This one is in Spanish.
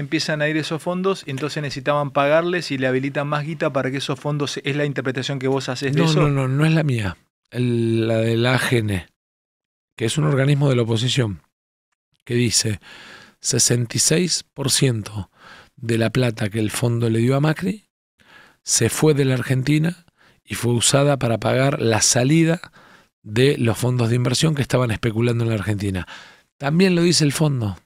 empiezan a ir esos fondos, y entonces necesitaban pagarles y le habilitan más guita para que esos fondos, ¿es la interpretación que vos haces de no, eso? No, no, no es la mía, la del AGN, que es un organismo de la oposición, que dice 66% de la plata que el fondo le dio a Macri se fue de la Argentina y fue usada para pagar la salida de los fondos de inversión que estaban especulando en la Argentina. También lo dice el fondo.